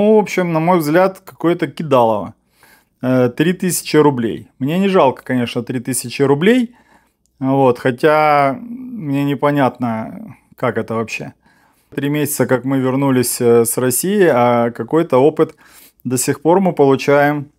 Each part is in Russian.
Ну, в общем, на мой взгляд, какое-то кидалово. 3000 э, рублей. Мне не жалко, конечно, 3000 рублей. Вот, хотя мне непонятно, как это вообще. Три месяца, как мы вернулись э, с России, а какой-то опыт до сих пор мы получаем,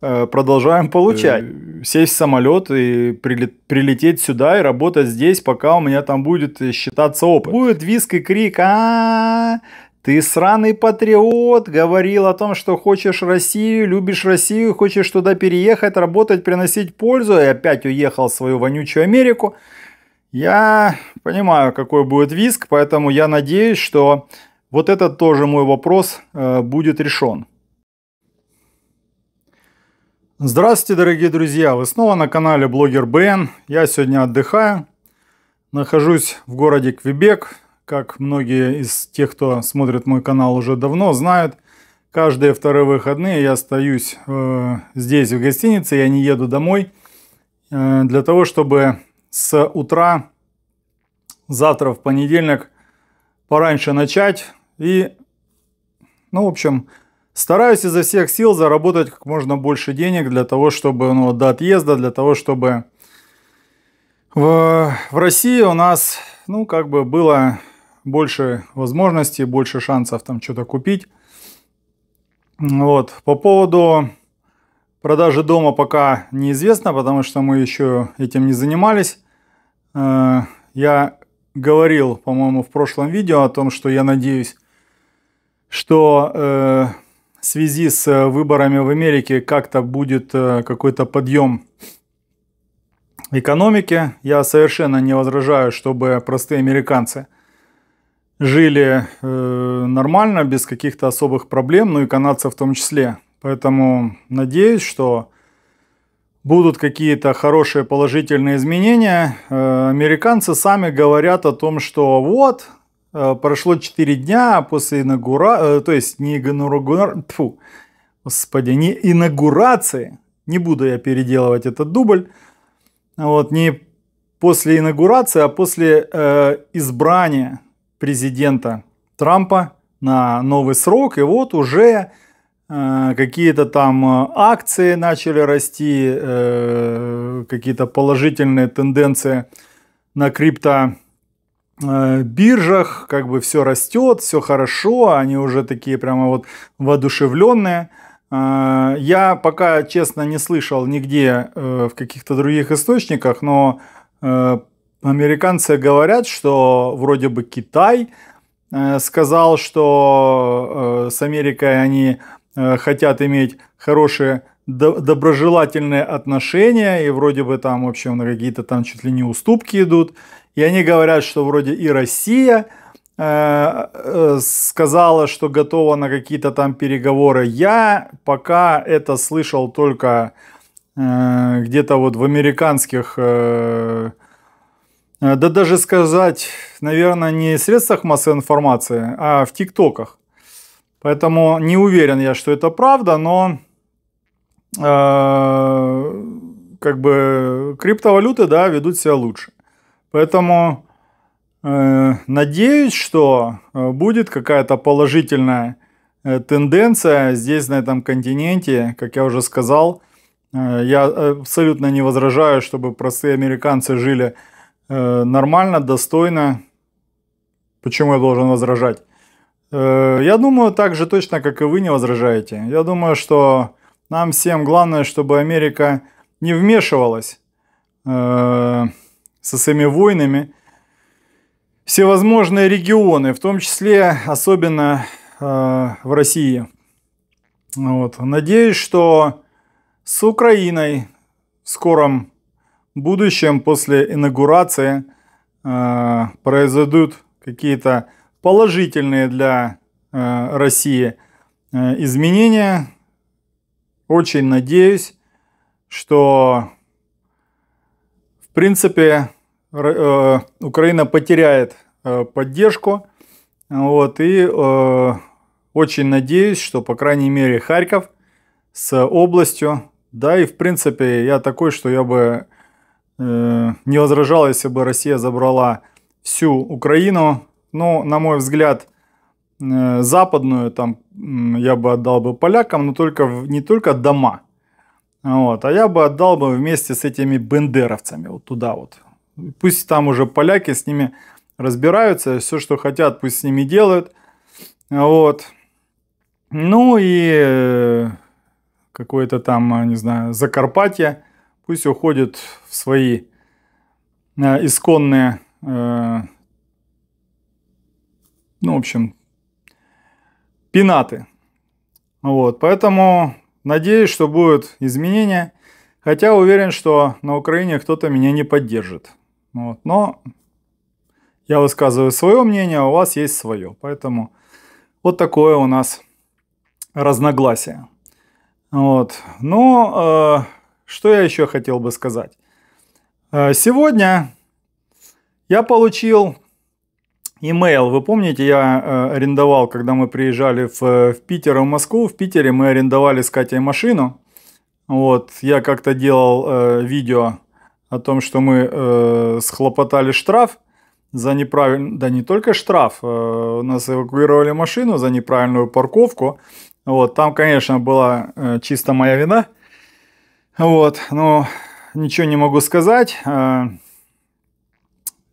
э, продолжаем получать. Сесть в самолет и прилететь сюда и работать здесь, пока у меня там будет считаться опыт. Будет виск и крик, а ты сраный патриот, говорил о том, что хочешь Россию, любишь Россию, хочешь туда переехать, работать, приносить пользу, и опять уехал в свою вонючую Америку. Я понимаю, какой будет виск, поэтому я надеюсь, что вот этот тоже мой вопрос э, будет решен. Здравствуйте, дорогие друзья! Вы снова на канале Блогер Бен. Я сегодня отдыхаю. Нахожусь в городе Квебек, как многие из тех, кто смотрит мой канал уже давно, знают, каждые вторые выходные я остаюсь э, здесь, в гостинице, я не еду домой, э, для того, чтобы с утра, завтра в понедельник, пораньше начать и, ну, в общем, стараюсь изо всех сил заработать как можно больше денег для того, чтобы, ну, до отъезда, для того, чтобы в, в России у нас, ну, как бы было больше возможностей, больше шансов там что-то купить. Вот. По поводу продажи дома пока неизвестно, потому что мы еще этим не занимались. Э, я говорил, по-моему, в прошлом видео о том, что я надеюсь, что э, в связи с выборами в Америке как-то будет э, какой-то подъем экономики. Я совершенно не возражаю, чтобы простые американцы – жили э, нормально, без каких-то особых проблем, ну и канадцы в том числе. Поэтому надеюсь, что будут какие-то хорошие положительные изменения. Э, американцы сами говорят о том, что вот, э, прошло 4 дня а после инаугурации, э, то есть не инаугурации, господи, не инаугурации, не буду я переделывать этот дубль, вот, не после инаугурации, а после э, избрания президента Трампа на новый срок, и вот уже э, какие-то там э, акции начали расти, э, какие-то положительные тенденции на крипто биржах, как бы все растет, все хорошо, они уже такие прямо вот воодушевленные. Я пока, честно, не слышал нигде в каких-то других источниках, но Американцы говорят, что вроде бы Китай э, сказал, что э, с Америкой они э, хотят иметь хорошие доброжелательные отношения, и вроде бы там, в общем, на какие-то там чуть ли не уступки идут. И они говорят, что вроде и Россия сказала, что готова на какие-то там переговоры. Я пока это слышал только где-то вот в американских Э, да даже сказать, наверное, не в средствах массовой информации, а в ТикТоках. Поэтому не уверен я, что это правда, но э, как бы криптовалюты, да, ведут себя лучше. Поэтому э, надеюсь, что э, будет какая-то положительная э, тенденция здесь, на этом континенте, как я уже сказал. Э, я абсолютно не возражаю, чтобы простые американцы жили Э, нормально, достойно. Почему я должен возражать? Э, я думаю, так же точно, как и вы не возражаете. Я думаю, что нам всем главное, чтобы Америка не вмешивалась э, со своими войнами всевозможные регионы, в том числе особенно в России. Вот. Надеюсь, что с Украиной в скором будущем после инаугурации э, произойдут какие-то положительные для э, России э, изменения. Очень надеюсь, что в принципе э, Украина потеряет э, поддержку. Вот, и э, очень надеюсь, что, по крайней мере, Харьков с областью, да, и в принципе я такой, что я бы Э, не возражал, если бы Россия забрала всю Украину. Но, на мой взгляд, э, западную там я бы отдал бы полякам, но только не только дома, вот, а я бы отдал бы вместе с этими бендеровцами вот туда вот. Пусть там уже поляки с ними разбираются, все, что хотят, пусть с ними делают. Вот. Ну и э, какое-то там, не знаю, Закарпатье – пусть уходит в свои э, исконные, э, ну, в общем, пинаты. Вот, поэтому надеюсь, что будут изменения. Хотя уверен, что на Украине кто-то меня не поддержит. Вот, но я высказываю свое мнение, а у вас есть свое. Поэтому вот такое у нас разногласие. Вот. Но э, что я еще хотел бы сказать? Э, сегодня я получил Имейл, вы помните, я э, арендовал, когда мы приезжали в, Питер и в Москву. В Питере мы арендовали с Катей машину. Вот, я как-то делал э, видео о том, что мы схлопотали штраф за неправильный, да не только штраф, у нас эвакуировали машину за неправильную парковку. Вот, там, конечно, была чисто моя вина. Вот, но ничего не могу сказать. Э,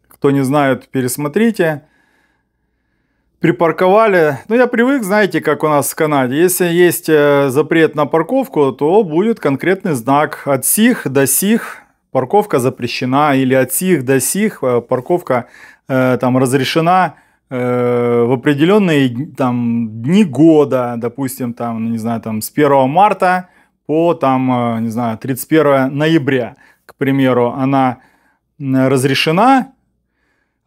кто не знает, пересмотрите. Припарковали. Ну, я привык, знаете, как у нас в Канаде. Если есть э, запрет на парковку, то будет конкретный знак от сих до сих парковка запрещена или от сих до сих э, парковка там разрешена в определенные там дни года, допустим, там, ну, не знаю, там с 1 марта по, там, э, не знаю, 31 ноября, к примеру, она разрешена,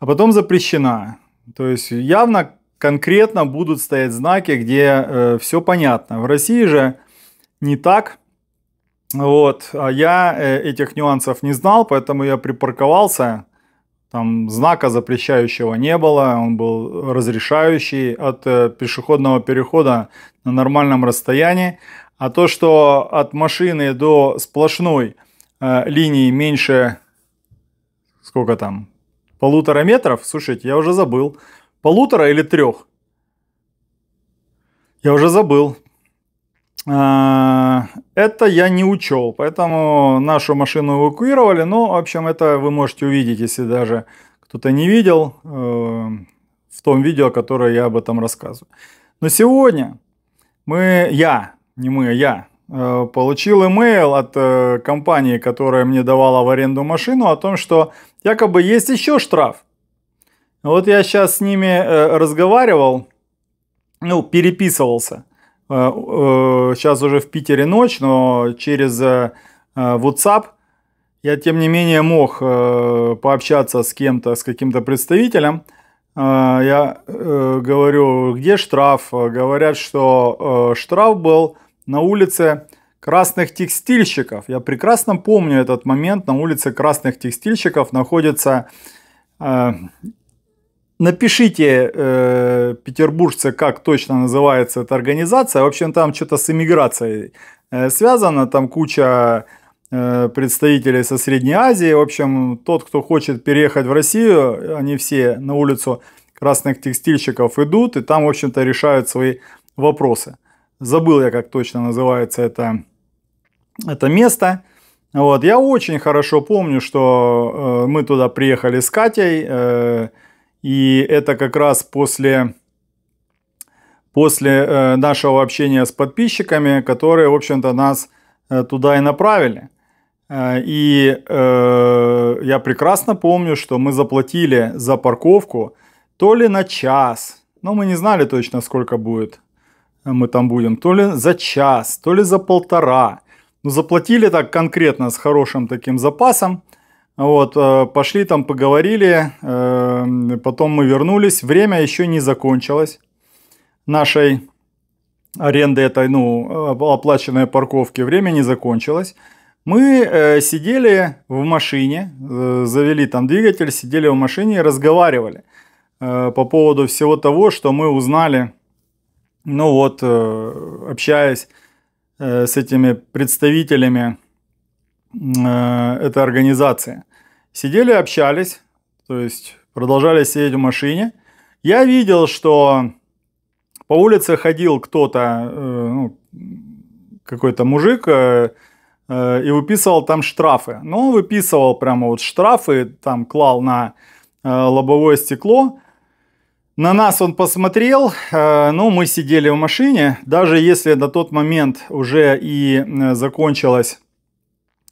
а потом запрещена. То есть явно конкретно будут стоять знаки, где э, все понятно. В России же не так. Вот, а я э, этих нюансов не знал, поэтому я припарковался. Там знака запрещающего не было, он был разрешающий от э, пешеходного перехода на нормальном расстоянии. А то, что от машины до сплошной э, линии меньше, сколько там, полутора метров, слушайте, я уже забыл. Полутора или трех? Я уже забыл. А, это я не учел, поэтому нашу машину эвакуировали. Ну, в общем, это вы можете увидеть, если даже кто-то не видел э, в том видео, которое я об этом рассказываю. Но сегодня мы, я не мы, а я, э, получил имейл от э, компании, которая мне давала в аренду машину, о том, что якобы есть еще штраф. Вот я сейчас с ними э, разговаривал, ну, переписывался. Сейчас уже в Питере ночь, но через WhatsApp я, тем не менее, мог пообщаться с кем-то, с каким-то представителем. Я говорю, где штраф? Говорят, что штраф был на улице красных текстильщиков. Я прекрасно помню этот момент. На улице красных текстильщиков находится... Э, напишите, э, петербуржцы, как точно называется эта организация. В общем, там что-то с иммиграцией э, связано. Там куча э, представителей со Средней Азии. В общем, тот, кто хочет переехать в Россию, они все на улицу красных текстильщиков идут. И там, в общем-то, решают свои вопросы забыл я, как точно называется это, это место. Вот, я очень хорошо помню, что э, мы туда приехали с Катей, э, и это как раз после, после э, нашего общения с подписчиками, которые, в общем-то, нас э, туда и направили. Э, и э, я прекрасно помню, что мы заплатили за парковку то ли на час, но мы не знали точно, сколько будет мы там будем, то ли за час, то ли за полтора. Ну, заплатили так конкретно с хорошим таким запасом. Вот, э, пошли там поговорили, э, потом мы вернулись. Время еще не закончилось нашей аренды этой, ну, оплаченной парковки. Время не закончилось. Мы э, сидели в машине, завели там двигатель, сидели в машине и разговаривали по поводу всего того, что мы узнали ну вот, э, общаясь э, с этими представителями э, этой организации, сидели, общались, то есть продолжали сидеть в машине. Я видел, что по улице ходил кто-то, ну, какой-то мужик, и выписывал там штрафы. Но он выписывал прямо вот штрафы, там клал на лобовое стекло – на нас он посмотрел, э, ну, мы сидели в машине, даже если на тот момент уже и э, закончилось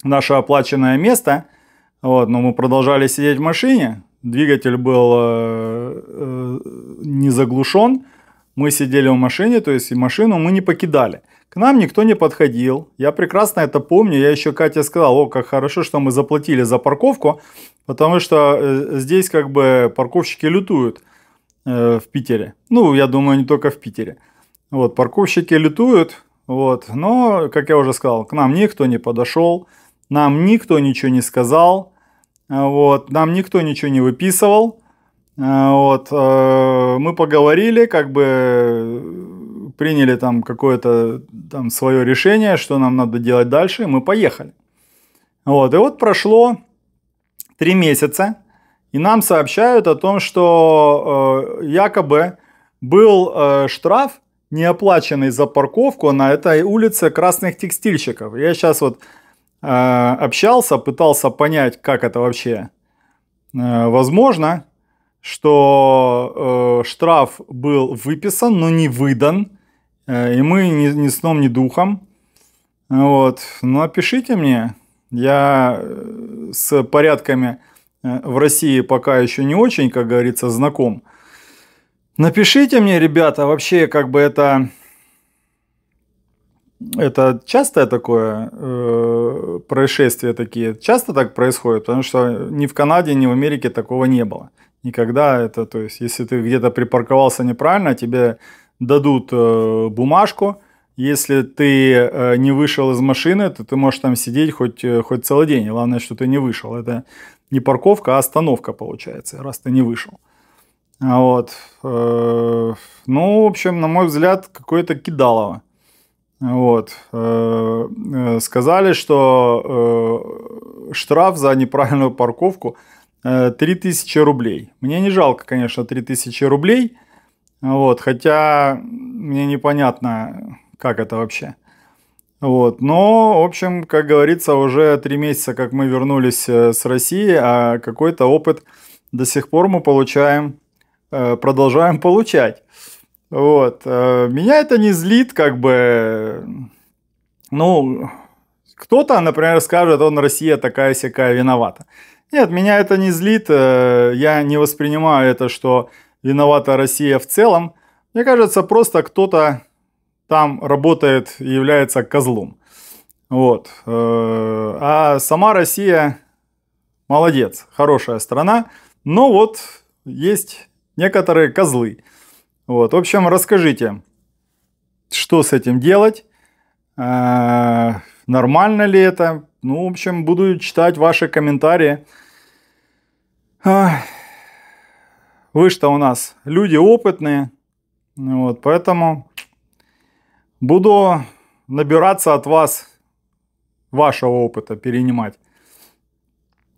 наше оплаченное место, вот, но мы продолжали сидеть в машине, двигатель был э, не заглушен, мы сидели в машине, то есть и машину мы не покидали. К нам никто не подходил, я прекрасно это помню, я еще Катя сказал, о, как хорошо, что мы заплатили за парковку, потому что здесь как бы парковщики лютуют – Э, в Питере. Ну, я думаю, не только в Питере. Вот, парковщики лютуют, вот, но, как я уже сказал, к нам никто не подошел, нам никто ничего не сказал, э, вот, нам никто ничего не выписывал, э, вот, мы поговорили, как бы приняли там какое-то там свое решение, что нам надо делать дальше, и мы поехали. Вот, и вот прошло три месяца, и нам сообщают о том, что э, якобы был э, штраф неоплаченный за парковку на этой улице красных текстильщиков. Я сейчас вот э, общался, пытался понять, как это вообще э, возможно, что э, штраф был выписан, но не выдан, э, и мы ни, ни сном, ни духом. Вот. Но пишите мне, я э, с порядками Э, в России пока еще не очень, как говорится, знаком. Напишите мне, ребята, вообще как бы это... Это частое такое э, происшествие такие, часто так происходит, потому что ни в Канаде, ни в Америке такого не было. Никогда это, то есть, если ты где-то припарковался неправильно, тебе дадут э, бумажку, если ты э, не вышел из машины, то ты можешь там сидеть хоть, э, хоть целый день. Главное, что ты не вышел. Это не парковка, а остановка получается, раз ты не вышел. А вот. Э, ну, в общем, на мой взгляд, какое-то кидалово. Вот. Э, э, сказали, что штраф за неправильную парковку 3000 рублей. Мне не жалко, конечно, 3000 рублей. Вот. Хотя мне непонятно, как это вообще. Вот. Но, в общем, как говорится, уже три месяца, как мы вернулись э, с России, а какой-то опыт до сих пор мы получаем, э, продолжаем получать. Вот. Э, меня это не злит, как бы... Ну, кто-то, например, скажет, он Россия такая всякая виновата. Нет, меня это не злит. Я не воспринимаю это, что виновата Россия в целом. Мне кажется, просто кто-то там работает и является козлом. Вот. Э, а сама Россия молодец, хорошая страна, но вот есть некоторые козлы. Вот. В общем, расскажите, что с этим делать, э, нормально ли это. Ну, в общем, буду читать ваши комментарии. Вы что у нас люди опытные, вот, поэтому Буду набираться от вас вашего опыта, перенимать.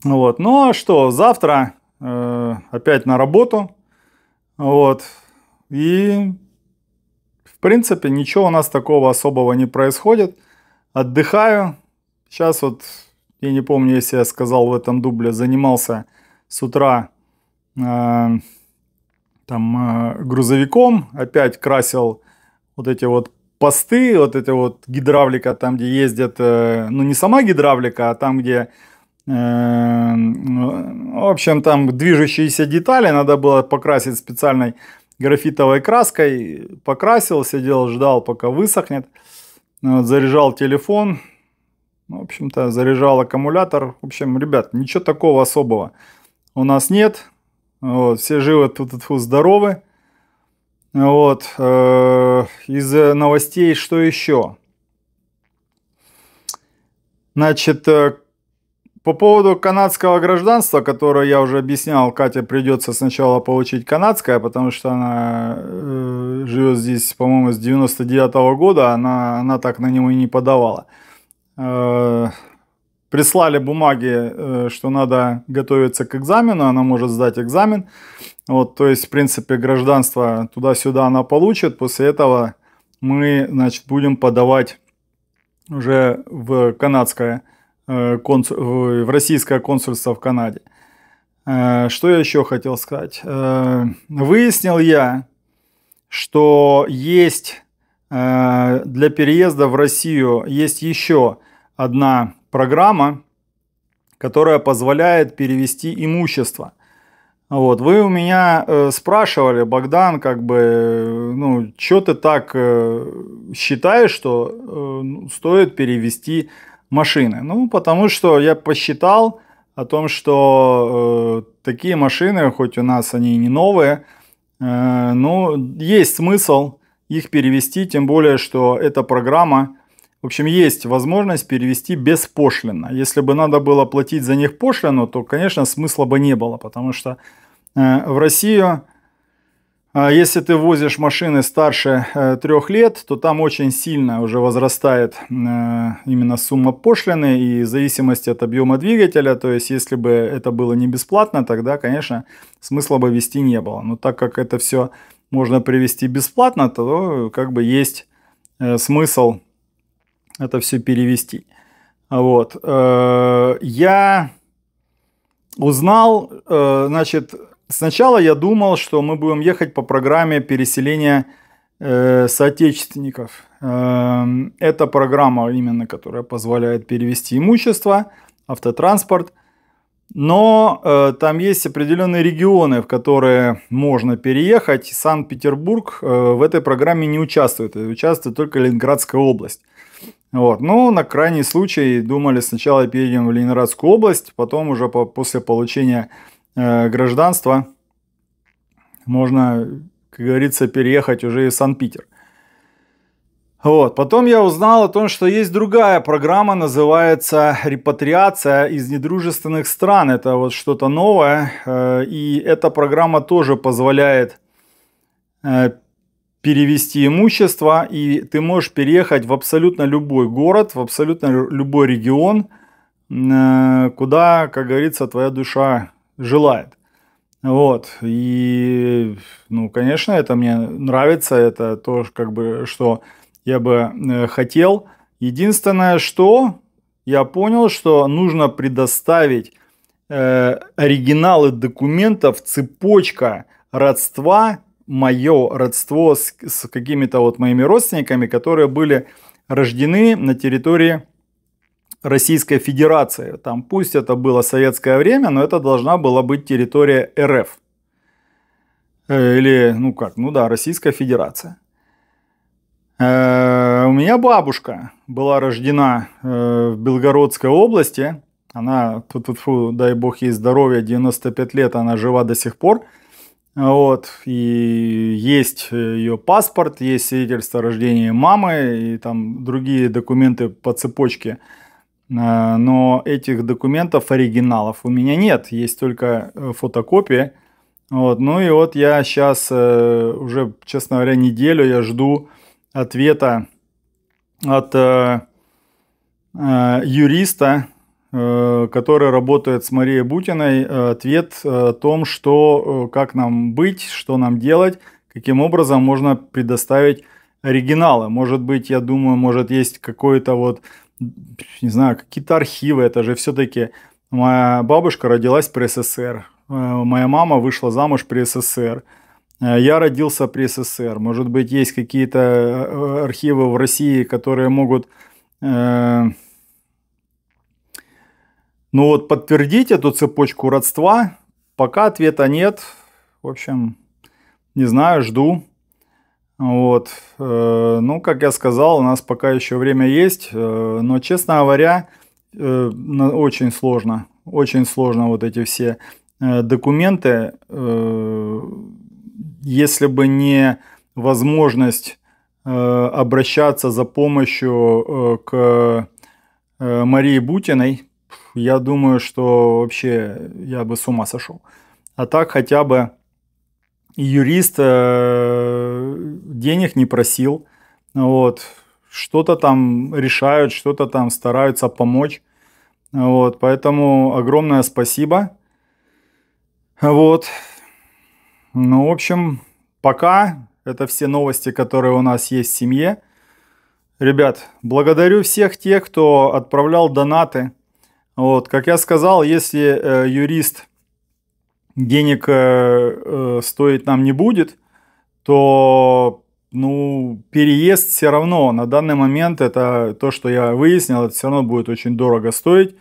Вот. Ну а что, завтра э, опять на работу. Вот. И в принципе ничего у нас такого особого не происходит. Отдыхаю. Сейчас вот, я не помню, если я сказал в этом дубле, занимался с утра э, там э, грузовиком. Опять красил вот эти вот посты, вот эти вот гидравлика, там, где ездят, э, ну, не сама гидравлика, а там, где, э, ну, в общем, там движущиеся детали надо было покрасить специальной графитовой краской. Покрасил, сидел, ждал, пока высохнет. Ну, вот, заряжал телефон, ну, в общем-то, заряжал аккумулятор. В общем, ребят, ничего такого особого у нас нет. Вот, все живы, тут, тут, тут здоровы. Вот, э, из э, новостей что еще? Значит, э, по поводу канадского гражданства, которое я уже объяснял, Катя придется сначала получить канадское, потому что она живет здесь, по-моему, с 99 -го года, она, она так на него и не подавала. прислали бумаги, что надо готовиться к экзамену, она может сдать экзамен. Вот, то есть, в принципе, гражданство туда-сюда она получит. После этого мы, значит, будем подавать уже в канадское э, консуль, в российское консульство в Канаде. Э, что я еще хотел сказать? Э, выяснил я, что есть для переезда в Россию есть еще одна программа, которая позволяет перевести имущество – вот, вы у меня э, спрашивали, Богдан, как бы, э, ну, что ты так э, считаешь, что э, ну, стоит перевести машины? Ну, потому что я посчитал о том, что э, такие машины, хоть у нас они и не новые, э, ну, есть смысл их перевести, тем более, что эта программа, в общем, есть возможность перевести беспошлино. Если бы надо было платить за них пошлину, то, конечно, смысла бы не было, потому что Э, в Россию. А если ты возишь машины старше э, трех лет, то там очень сильно уже возрастает э, именно сумма пошлины и зависимости от объема двигателя. То есть, если бы это было не бесплатно, тогда, конечно, смысла бы вести не было. Но так как это все можно привести бесплатно, то как бы есть смысл это все перевести. Вот. Я узнал, значит, Сначала я думал, что мы будем ехать по программе переселения э, соотечественников. Э, эм, это программа именно, которая позволяет перевести имущество, автотранспорт. Но э, там есть определенные регионы, в которые можно переехать. Санкт-Петербург э, в этой программе не участвует, участвует только Ленинградская область. Вот. Но на крайний случай думали сначала переедем в Ленинградскую область, потом уже по, после получения э, гражданство, можно, как говорится, переехать уже из санкт петербурга Вот. Потом я узнал о том, что есть другая программа, называется «Репатриация из недружественных стран». Это вот что-то новое. Э, и эта программа тоже позволяет э, перевести имущество, и ты можешь переехать в абсолютно любой город, в абсолютно любой регион, э, куда, как говорится, твоя душа желает. Вот, и, ну, конечно, это мне нравится, это то, как бы, что я бы э, хотел. Единственное, что я понял, что нужно предоставить э, оригиналы документов, цепочка родства, мое родство с, с какими-то вот моими родственниками, которые были рождены на территории Российской Федерации. Там пусть это было советское время, но это должна была быть территория РФ. Э, или, ну как, ну да, Российская Федерация. Э, у меня бабушка была рождена э, в Белгородской области. Она, тут, тут, фу, дай бог ей здоровья, 95 лет, она жива до сих пор. Вот, и есть ее паспорт, есть свидетельство о рождении мамы и там другие документы по цепочке – Э, но этих документов, оригиналов у меня нет, есть только э, фотокопии. Вот, ну и вот я сейчас э, уже, честно говоря, неделю я жду ответа от юриста, который работает с Марией Бутиной, ответ о том, что как нам быть, что нам делать, каким образом можно предоставить оригиналы. Может быть, я думаю, может есть какой-то вот не знаю, какие-то архивы, это же все-таки моя бабушка родилась при СССР, э, моя мама вышла замуж при СССР, э, я родился при СССР. Может быть, есть какие-то э, архивы в России, которые могут ну вот, подтвердить эту цепочку родства. Пока ответа нет. В общем, не знаю, жду. Вот. Э, ну, как я сказал, у нас пока еще время есть, э, но, честно говоря, э, очень сложно. Очень сложно вот эти все документы. Если бы не возможность обращаться за помощью к Марии Бутиной, я думаю, что вообще я бы с ума сошел. А так хотя бы юрист э, денег не просил, вот, что-то там решают, что-то там стараются помочь, вот, поэтому огромное спасибо, вот, ну, в общем, пока это все новости, которые у нас есть в семье. Ребят, благодарю всех тех, кто отправлял донаты. Вот, как я сказал, если э, юрист денег э, э, стоить нам не будет, то ну, переезд все равно на данный момент это то, что я выяснил, это все равно будет очень дорого стоить.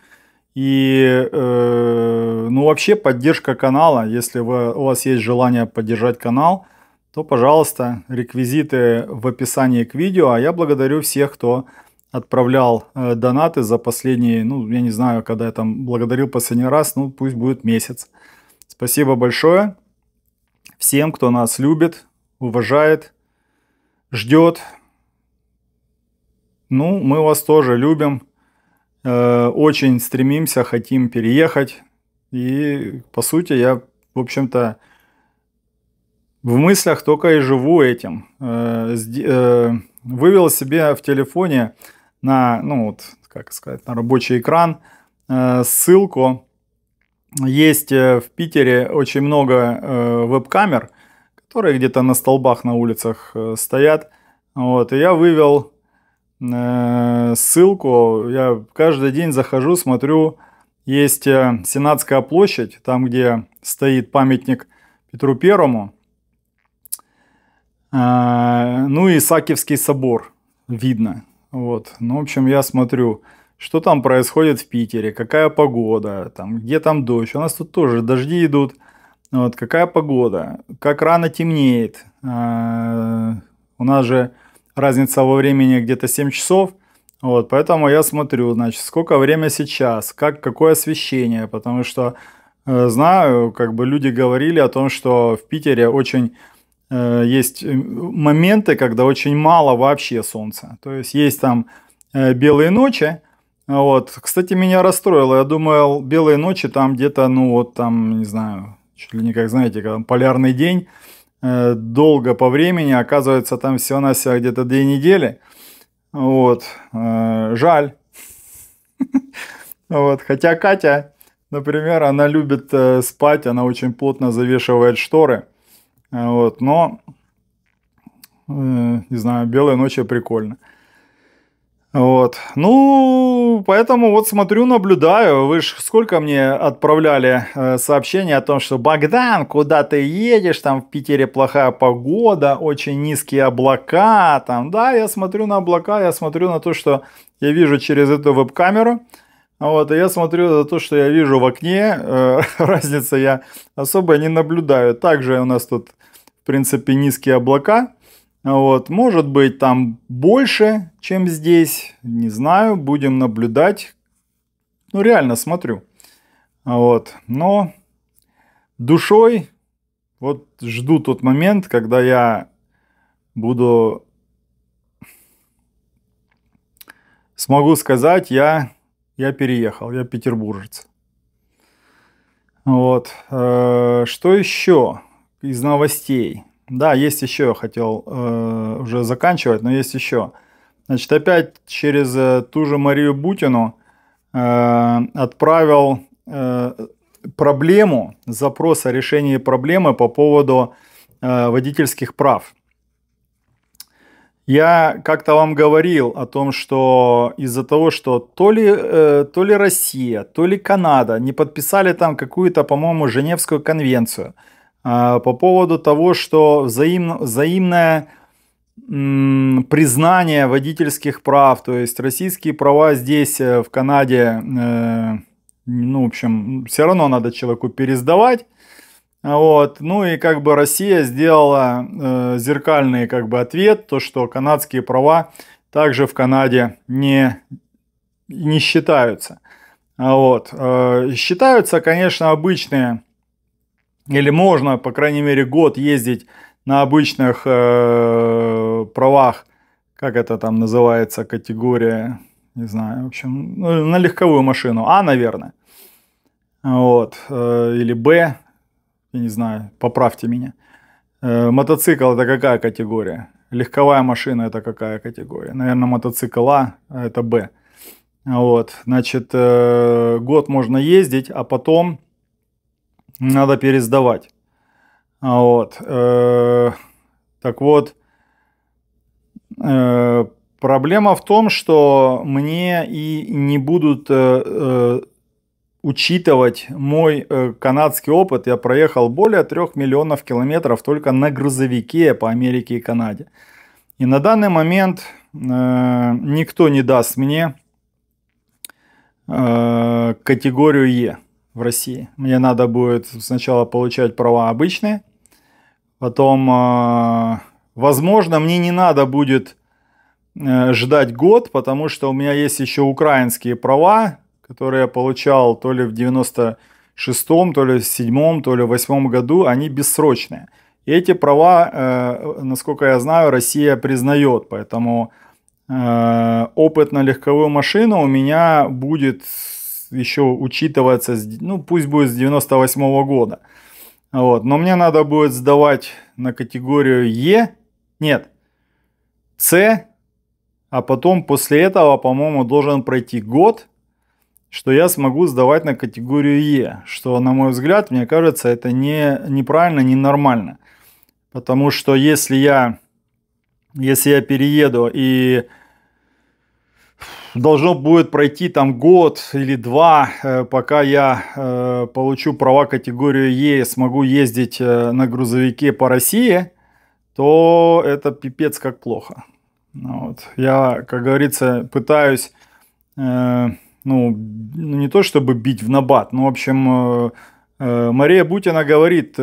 И э, ну вообще поддержка канала, если вы, у вас есть желание поддержать канал, то, пожалуйста, реквизиты в описании к видео. А я благодарю всех, кто отправлял э, донаты за последние, ну я не знаю, когда я там благодарил последний раз, ну пусть будет месяц. Спасибо большое всем, кто нас любит, уважает, ждет. Ну, мы вас тоже любим, э, очень стремимся, хотим переехать. И, по сути, я, в общем-то, в мыслях только и живу этим. Э, э, вывел себе в телефоне на, ну вот, как сказать, на рабочий экран ссылку есть э, в Питере очень много э, веб-камер, которые где-то на столбах на улицах э, стоят. Вот, и я вывел э, ссылку, я каждый день захожу, смотрю, есть Сенатская площадь, там, где стоит памятник Петру Первому, ну и Сакевский собор видно. Вот, ну, в общем, я смотрю, что там происходит в Питере, какая погода, там, где там дождь. У нас тут тоже дожди идут. Вот, какая погода, как рано темнеет. А, у нас же разница во времени где-то 7 часов. Вот, поэтому я смотрю, значит, сколько время сейчас, как, какое освещение, потому что э, знаю, как бы люди говорили о том, что в Питере очень э, есть э, моменты, когда очень мало вообще солнца. То есть есть там э, белые ночи, вот. Кстати, меня расстроило. Я думал, белые ночи там где-то, ну вот там, не знаю, чуть ли не как, знаете, когда полярный день, э, долго по времени, оказывается, там все на себя где-то две недели. Вот. Э, жаль. Вот. Хотя Катя, например, она любит э, спать, она очень плотно завешивает шторы. Э, вот. Но, э, не знаю, белые ночи прикольно. Вот. Ну, поэтому вот смотрю, наблюдаю. Вы ж сколько мне отправляли э, сообщения о том, что Богдан, куда ты едешь, там в Питере плохая погода, очень низкие облака, там, да, я смотрю на облака, я смотрю на то, что я вижу через эту веб-камеру, вот, и я смотрю за то, что я вижу в окне, э, разницы я особо не наблюдаю. Также у нас тут, в принципе, низкие облака, вот, может быть, там больше, чем здесь, не знаю, будем наблюдать. Ну, реально смотрю. Вот, но душой вот жду тот момент, когда я буду смогу сказать, я, я переехал, я петербуржец. Вот. Э, что еще из новостей? Да, есть еще, я хотел э, уже заканчивать, но есть еще. Значит, опять через э, ту же Марию Бутину э, отправил э, проблему, запрос о решении проблемы по поводу э, водительских прав. Я как-то вам говорил о том, что из-за того, что то ли, э, то ли Россия, то ли Канада не подписали там какую-то, по-моему, Женевскую конвенцию – а, по поводу того, что взаим, взаимное признание водительских прав, то есть российские права здесь э, в Канаде, э, ну, в общем, все равно надо человеку пересдавать. Вот. Ну и как бы Россия сделала э, зеркальный как бы ответ, то что канадские права также в Канаде не, не считаются. Вот. считаются, конечно, обычные или можно, по крайней мере, год ездить на обычных э, правах, как это там называется, категория, не знаю, в общем, ну, на легковую машину, А, наверное, вот, э, или Б, я не знаю, поправьте меня. Э, мотоцикл это какая категория? Легковая машина это какая категория? Наверное, мотоцикл а, а, это Б. Вот, значит, э, год можно ездить, а потом надо пересдавать. А вот. Э, так вот, э, проблема в том, что мне и не будут э, учитывать мой канадский опыт. Я проехал более 3 миллионов километров только на грузовике по Америке и Канаде. И на данный момент никто не даст мне категорию Е в России. Мне надо будет сначала получать права обычные, потом, а, возможно, мне не надо будет э, ждать год, потому что у меня есть еще украинские права, которые я получал то ли в 96-м, то ли в 7-м, то ли в 8-м году, они бессрочные. И эти права, э, насколько я знаю, Россия признает, поэтому э, опыт на легковую машину у меня будет еще учитываться, ну пусть будет с 98 -го года. Вот. Но мне надо будет сдавать на категорию Е, нет, С, а потом после этого, по-моему, должен пройти год, что я смогу сдавать на категорию Е, что, на мой взгляд, мне кажется, это не, неправильно, ненормально. Потому что если я, если я перееду и должно будет пройти там год или два, э, пока я э, получу права категорию Е, смогу ездить э, на грузовике по России, то это пипец как плохо. Ну вот. Я, как говорится, пытаюсь, ну, ну, не то чтобы бить в набат, но, в общем, Мария Бутина говорит,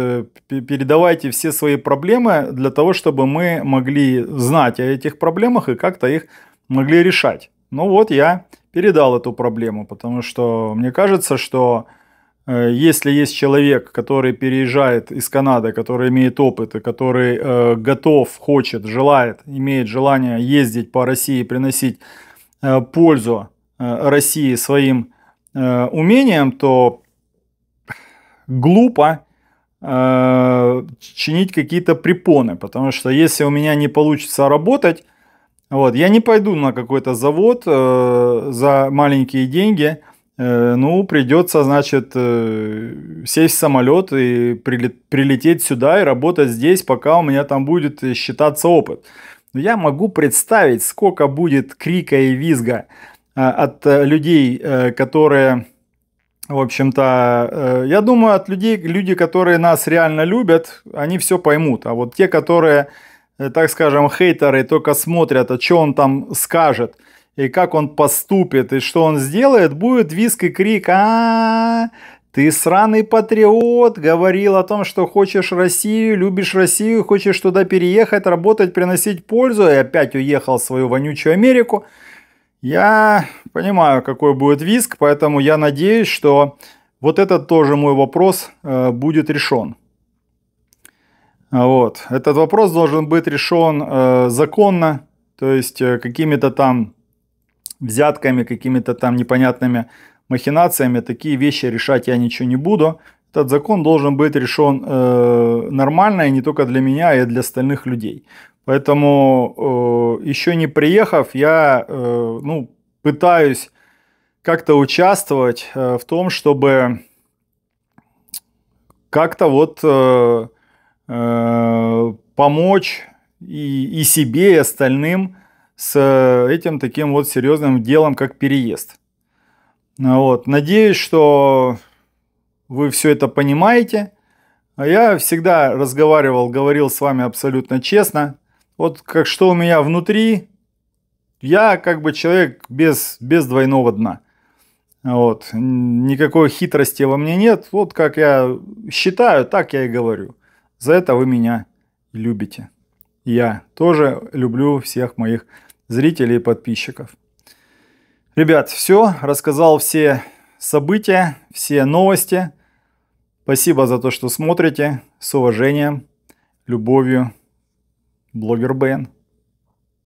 передавайте все свои проблемы для того, чтобы мы могли знать о этих проблемах и как-то их могли решать. Ну вот я передал эту проблему, потому что мне кажется, что э, если есть человек, который переезжает из Канады, который имеет опыт и который э, готов, хочет, желает, имеет желание ездить по России, приносить э, пользу э, России своим э, умением, то глупо э, чинить какие-то препоны, потому что если у меня не получится работать, вот, я не пойду на какой-то завод э, за маленькие деньги. Э, ну, придется, значит, э, сесть в самолет и прилететь сюда и работать здесь, пока у меня там будет считаться опыт. Но я могу представить, сколько будет крика и визга э, от людей, которые, в общем-то, я думаю, от людей, люди, которые нас реально любят, они все поймут. А вот те, которые Э, так скажем, хейтеры только смотрят, а что он там скажет, и как он поступит, и что он сделает, будет виск и крик, а, ты сраный патриот, говорил о том, что хочешь Россию, любишь Россию, хочешь туда переехать, работать, приносить пользу, и опять уехал в свою вонючую Америку. Я понимаю, какой будет виск, поэтому я надеюсь, что вот этот тоже мой вопрос э, будет решен. Вот. Этот вопрос должен быть решен э, законно, то есть э, какими-то там взятками, какими-то там непонятными махинациями. Такие вещи решать я ничего не буду. Этот закон должен быть решен э, нормально, и не только для меня, и для остальных людей. Поэтому э, еще не приехав, я э, ну, пытаюсь как-то участвовать э, в том, чтобы как-то вот... Э, Э, помочь и, и себе, и остальным с э, этим таким вот серьезным делом, как переезд. Ну вот. Надеюсь, что вы все это понимаете. А я всегда разговаривал, говорил с вами абсолютно честно. Вот как что у меня внутри, я как бы человек без, без двойного дна. Вот. Никакой хитрости во мне нет. Вот как я считаю, так я и говорю. За это вы меня любите. Я тоже люблю всех моих зрителей и подписчиков. Ребят, все. Рассказал все события, все новости. Спасибо за то, что смотрите. С уважением, любовью, блогер Бен.